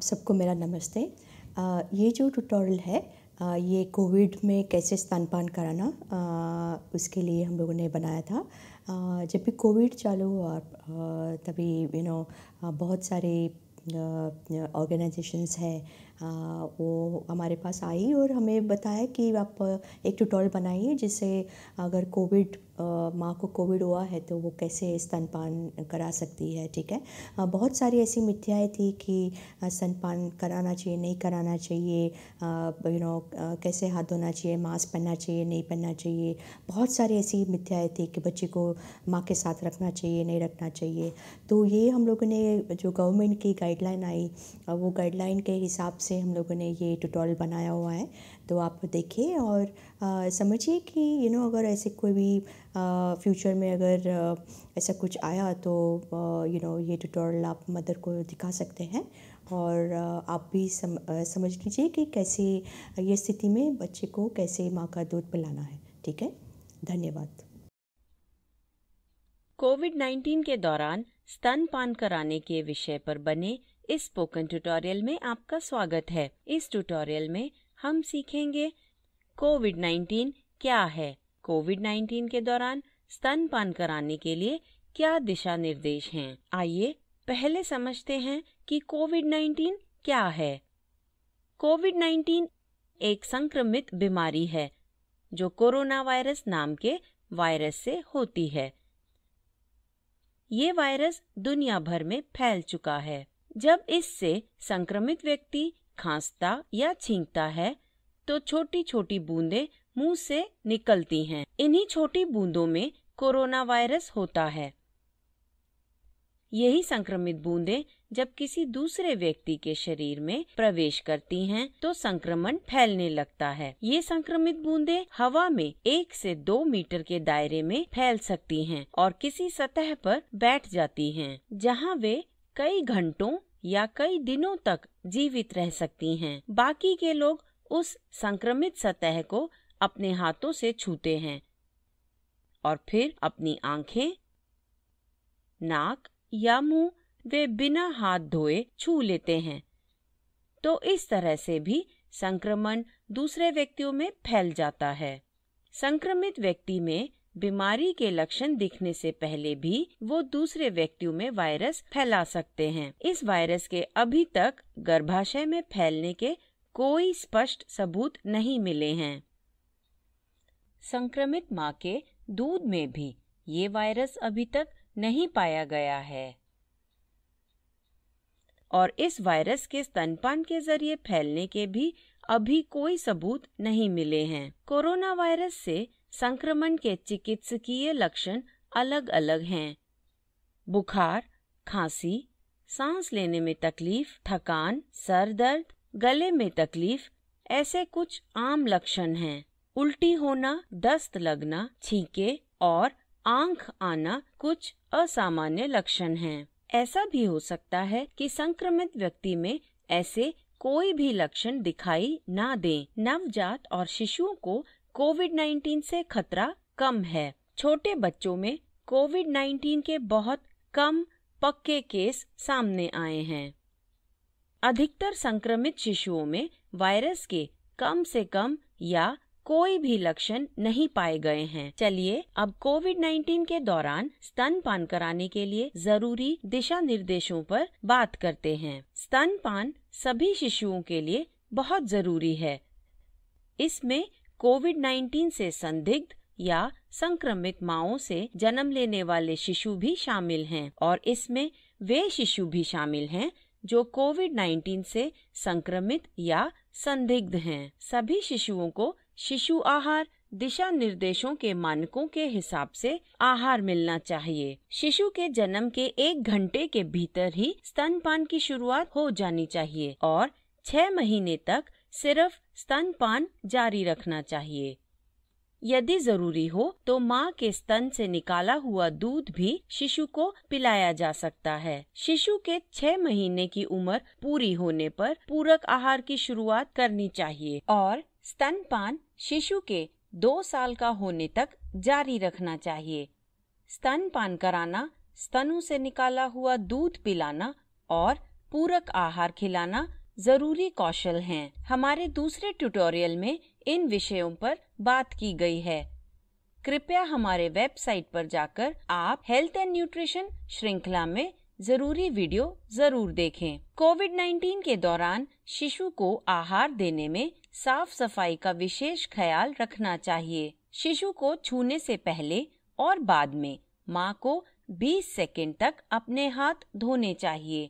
आप सबको मेरा नमस्ते आ, ये जो ट्यूटोरियल है आ, ये कोविड में कैसे स्तनपान कराना आ, उसके लिए हम लोगों ने बनाया था जब भी कोविड चालू हुआ तभी यू नो बहुत सारे ऑर्गेनाइजेशंस है वो हमारे पास आई और हमें बताया कि आप एक ट्यूटोरियल बनाइए जिससे अगर कोविड माँ को कोविड हुआ है तो वो कैसे स्तनपान करा सकती है ठीक है बहुत सारी ऐसी मिथ्याएँ थी कि स्तनपान कराना चाहिए नहीं कराना चाहिए यू नो कैसे हाथ धोना चाहिए मास्क पहनना चाहिए नहीं पहनना चाहिए बहुत सारी ऐसी मिथ्याएँ थी कि बच्चे को माँ के साथ रखना चाहिए नहीं रखना चाहिए तो ये हम लोगों ने जो गवर्नमेंट की गाइड गाइडलाइन आई और वो गाइडलाइन के हिसाब से हम लोगों ने ये ट्यूटोरियल बनाया हुआ है तो आप देखिए और समझिए कि यू नो अगर ऐसे कोई भी फ्यूचर में अगर ऐसा कुछ आया तो यू नो ये ट्यूटोरियल आप मदर को दिखा सकते हैं और आप भी सम, समझ लीजिए कि कैसे ये स्थिति में बच्चे को कैसे माँ का दूध पिलाना है ठीक है धन्यवाद कोविड 19 के दौरान स्तनपान कराने के विषय पर बने इस स्पोकन ट्यूटोरियल में आपका स्वागत है इस ट्यूटोरियल में हम सीखेंगे कोविड 19 क्या है कोविड 19 के दौरान स्तनपान कराने के लिए क्या दिशा निर्देश हैं? आइए पहले समझते हैं कि कोविड 19 क्या है कोविड 19 एक संक्रमित बीमारी है जो कोरोना वायरस नाम के वायरस से होती है ये वायरस दुनिया भर में फैल चुका है जब इससे संक्रमित व्यक्ति खांसता या छींकता है तो छोटी छोटी बूंदें मुंह से निकलती हैं। इन्हीं छोटी बूंदों में कोरोना वायरस होता है यही संक्रमित बूंदे जब किसी दूसरे व्यक्ति के शरीर में प्रवेश करती हैं तो संक्रमण फैलने लगता है ये संक्रमित बूंदे हवा में एक से दो मीटर के दायरे में फैल सकती हैं और किसी सतह पर बैठ जाती हैं, जहां वे कई घंटों या कई दिनों तक जीवित रह सकती हैं। बाकी के लोग उस संक्रमित सतह को अपने हाथों से छूते हैं और फिर अपनी आंखें नाक या मुंह वे बिना हाथ धोए छू लेते हैं तो इस तरह से भी संक्रमण दूसरे व्यक्तियों में फैल जाता है संक्रमित व्यक्ति में बीमारी के लक्षण दिखने से पहले भी वो दूसरे व्यक्तियों में वायरस फैला सकते हैं इस वायरस के अभी तक गर्भाशय में फैलने के कोई स्पष्ट सबूत नहीं मिले हैं संक्रमित माँ के दूध में भी ये वायरस अभी तक नहीं पाया गया है और इस वायरस के स्तनपान के जरिए फैलने के भी अभी कोई सबूत नहीं मिले हैं कोरोना वायरस से संक्रमण के चिकित्सकीय लक्षण अलग अलग हैं बुखार खांसी सांस लेने में तकलीफ थकान सर दर्द गले में तकलीफ ऐसे कुछ आम लक्षण हैं उल्टी होना दस्त लगना छींके और आंख आना कुछ असामान्य लक्षण हैं। ऐसा भी हो सकता है कि संक्रमित व्यक्ति में ऐसे कोई भी लक्षण दिखाई ना दें। नवजात और शिशुओं को कोविड 19 से खतरा कम है छोटे बच्चों में कोविड 19 के बहुत कम पक्के केस सामने आए हैं अधिकतर संक्रमित शिशुओं में वायरस के कम से कम या कोई भी लक्षण नहीं पाए गए हैं चलिए अब कोविड 19 के दौरान स्तनपान कराने के लिए जरूरी दिशा निर्देशों पर बात करते हैं स्तनपान सभी शिशुओं के लिए बहुत जरूरी है इसमें कोविड 19 से संदिग्ध या संक्रमित माओ से जन्म लेने वाले शिशु भी शामिल हैं और इसमें वे शिशु भी शामिल हैं जो कोविड 19 से संक्रमित या संदिग्ध हैं सभी शिशुओं को शिशु आहार दिशा निर्देशों के मानकों के हिसाब से आहार मिलना चाहिए शिशु के जन्म के एक घंटे के भीतर ही स्तनपान की शुरुआत हो जानी चाहिए और छह महीने तक सिर्फ स्तनपान जारी रखना चाहिए यदि जरूरी हो तो माँ के स्तन से निकाला हुआ दूध भी शिशु को पिलाया जा सकता है शिशु के छह महीने की उम्र पूरी होने पर पूरक आहार की शुरुआत करनी चाहिए और स्तनपान शिशु के दो साल का होने तक जारी रखना चाहिए स्तनपान कराना स्तनों से निकाला हुआ दूध पिलाना और पूरक आहार खिलाना जरूरी कौशल हैं। हमारे दूसरे ट्यूटोरियल में इन विषयों पर बात की गई है कृपया हमारे वेबसाइट पर जाकर आप हेल्थ एंड न्यूट्रिशन श्रृंखला में जरूरी वीडियो जरूर देखें कोविड 19 के दौरान शिशु को आहार देने में साफ सफाई का विशेष ख्याल रखना चाहिए शिशु को छूने से पहले और बाद में माँ को 20 सेकंड तक अपने हाथ धोने चाहिए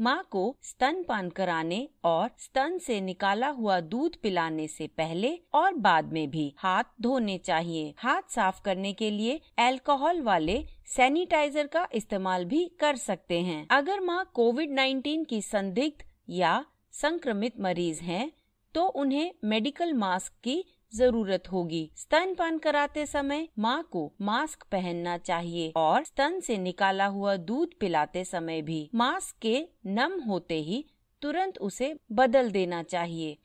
माँ को स्तनपान कराने और स्तन से निकाला हुआ दूध पिलाने से पहले और बाद में भी हाथ धोने चाहिए हाथ साफ करने के लिए अल्कोहल वाले सैनिटाइजर का इस्तेमाल भी कर सकते हैं अगर माँ कोविड 19 की संदिग्ध या संक्रमित मरीज हैं तो उन्हें मेडिकल मास्क की जरूरत होगी स्तनपान कराते समय माँ को मास्क पहनना चाहिए और स्तन से निकाला हुआ दूध पिलाते समय भी मास्क के नम होते ही तुरंत उसे बदल देना चाहिए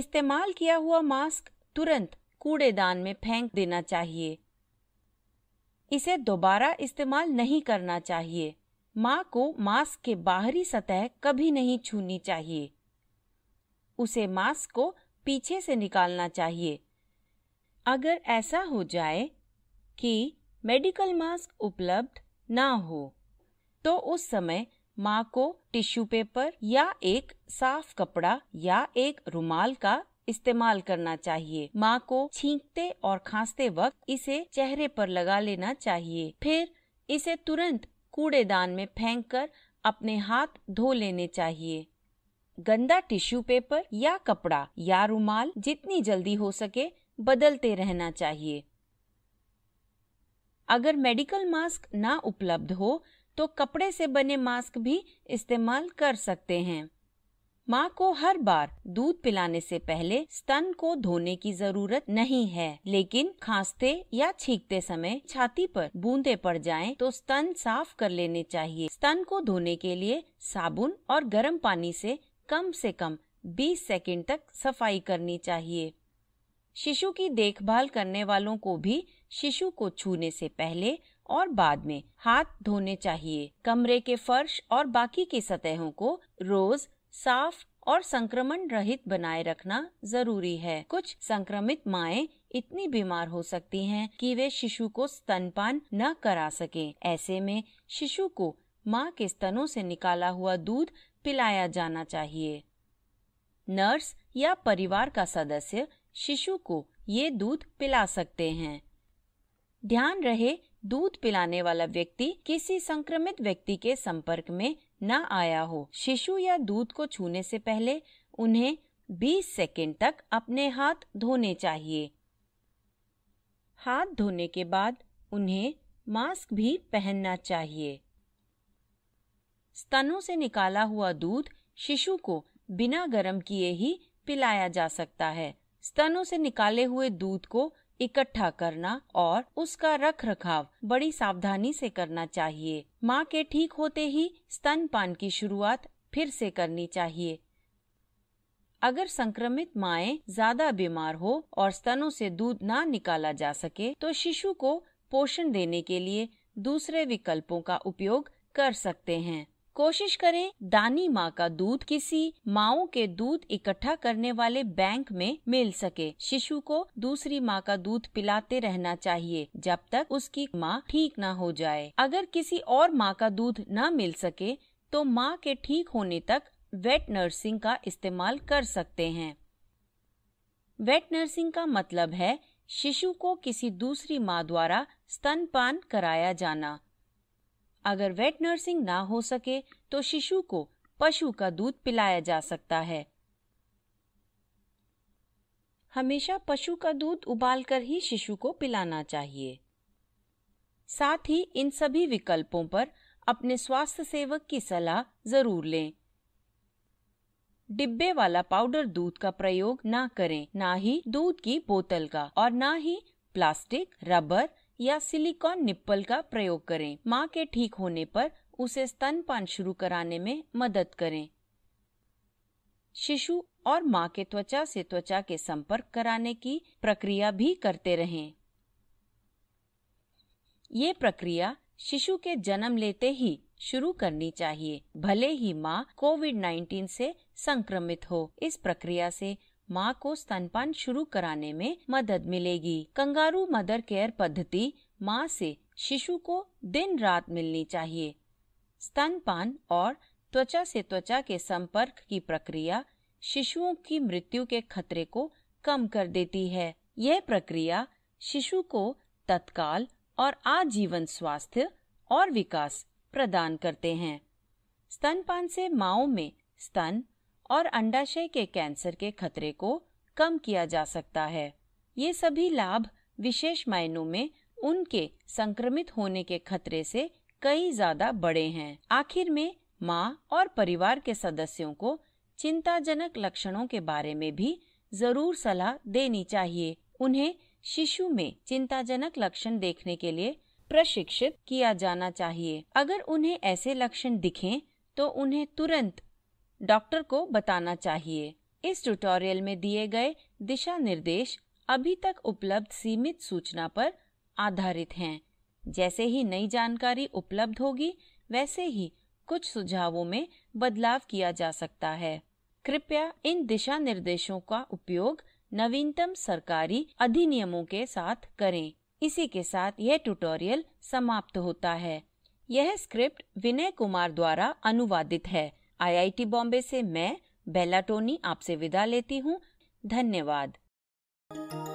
इस्तेमाल किया हुआ मास्क तुरंत कूड़ेदान में फेंक देना चाहिए इसे दोबारा इस्तेमाल नहीं करना चाहिए माँ को मास्क के बाहरी सतह कभी नहीं छूनी चाहिए उसे मास्क को पीछे से निकालना चाहिए अगर ऐसा हो जाए कि मेडिकल मास्क उपलब्ध ना हो तो उस समय माँ को टिश्यू पेपर या एक साफ कपड़ा या एक रुमाल का इस्तेमाल करना चाहिए माँ को छींकते और खांसते वक्त इसे चेहरे पर लगा लेना चाहिए फिर इसे तुरंत कूड़ेदान में फेंककर अपने हाथ धो लेने चाहिए गंदा टिश्यू पेपर या कपड़ा या रुमाल जितनी जल्दी हो सके बदलते रहना चाहिए अगर मेडिकल मास्क ना उपलब्ध हो तो कपड़े से बने मास्क भी इस्तेमाल कर सकते हैं माँ को हर बार दूध पिलाने से पहले स्तन को धोने की जरूरत नहीं है लेकिन खांसते या छींकते समय छाती पर बूंदे पड़ जाएं तो स्तन साफ कर लेने चाहिए स्तन को धोने के लिए साबुन और गर्म पानी से कम से कम 20 सेकंड तक सफाई करनी चाहिए शिशु की देखभाल करने वालों को भी शिशु को छूने से पहले और बाद में हाथ धोने चाहिए कमरे के फर्श और बाकी की सतहों को रोज साफ और संक्रमण रहित बनाए रखना जरूरी है कुछ संक्रमित माए इतनी बीमार हो सकती हैं कि वे शिशु को स्तनपान न करा सके ऐसे में शिशु को माँ के स्तनों से निकाला हुआ दूध पिलाया जाना चाहिए नर्स या परिवार का सदस्य शिशु को ये दूध पिला सकते हैं ध्यान रहे दूध पिलाने वाला व्यक्ति किसी संक्रमित व्यक्ति के संपर्क में न आया हो शिशु या दूध को छूने से पहले उन्हें 20 सेकेंड तक अपने हाथ धोने चाहिए हाथ धोने के बाद उन्हें मास्क भी पहनना चाहिए स्तनों से निकाला हुआ दूध शिशु को बिना गर्म किए ही पिलाया जा सकता है स्तनों से निकाले हुए दूध को इकट्ठा करना और उसका रख रखाव बड़ी सावधानी से करना चाहिए माँ के ठीक होते ही स्तन पान की शुरुआत फिर से करनी चाहिए अगर संक्रमित माए ज्यादा बीमार हो और स्तनों से दूध ना निकाला जा सके तो शिशु को पोषण देने के लिए दूसरे विकल्पों का उपयोग कर सकते हैं कोशिश करें दानी माँ का दूध किसी माओ के दूध इकट्ठा करने वाले बैंक में मिल सके शिशु को दूसरी माँ का दूध पिलाते रहना चाहिए जब तक उसकी माँ ठीक न हो जाए अगर किसी और माँ का दूध न मिल सके तो माँ के ठीक होने तक वेट नर्सिंग का इस्तेमाल कर सकते हैं वेट नर्सिंग का मतलब है शिशु को किसी दूसरी माँ द्वारा स्तनपान कराया जाना अगर वेट नर्सिंग ना हो सके तो शिशु को पशु का दूध पिलाया जा सकता है हमेशा पशु का दूध उबालकर ही शिशु को पिलाना चाहिए साथ ही इन सभी विकल्पों पर अपने स्वास्थ्य सेवक की सलाह जरूर लें डिब्बे वाला पाउडर दूध का प्रयोग ना करें ना ही दूध की बोतल का और ना ही प्लास्टिक रबर या सिलिकॉन निप्पल का प्रयोग करें माँ के ठीक होने पर उसे स्तनपान शुरू कराने में मदद करें शिशु और माँ के त्वचा से त्वचा के संपर्क कराने की प्रक्रिया भी करते रहें ये प्रक्रिया शिशु के जन्म लेते ही शुरू करनी चाहिए भले ही माँ कोविड 19 से संक्रमित हो इस प्रक्रिया से माँ को स्तनपान शुरू कराने में मदद मिलेगी कंगारू मदर केयर पद्धति माँ से शिशु को दिन रात मिलनी चाहिए स्तनपान और त्वचा से त्वचा के संपर्क की प्रक्रिया शिशुओं की मृत्यु के खतरे को कम कर देती है यह प्रक्रिया शिशु को तत्काल और आजीवन स्वास्थ्य और विकास प्रदान करते हैं स्तनपान से माओ में स्तन और अंडाशय के कैंसर के खतरे को कम किया जा सकता है ये सभी लाभ विशेष मायनों में उनके संक्रमित होने के खतरे से कई ज्यादा बड़े हैं आखिर में माँ और परिवार के सदस्यों को चिंताजनक लक्षणों के बारे में भी जरूर सलाह देनी चाहिए उन्हें शिशु में चिंताजनक लक्षण देखने के लिए प्रशिक्षित किया जाना चाहिए अगर उन्हें ऐसे लक्षण दिखें तो उन्हें तुरंत डॉक्टर को बताना चाहिए इस ट्यूटोरियल में दिए गए दिशा निर्देश अभी तक उपलब्ध सीमित सूचना पर आधारित हैं जैसे ही नई जानकारी उपलब्ध होगी वैसे ही कुछ सुझावों में बदलाव किया जा सकता है कृपया इन दिशा निर्देशों का उपयोग नवीनतम सरकारी अधिनियमों के साथ करें इसी के साथ यह ट्यूटोरियल समाप्त होता है यह स्क्रिप्ट विनय कुमार द्वारा अनुवादित है आईआईटी बॉम्बे से मैं बेला टोनी आपसे विदा लेती हूँ धन्यवाद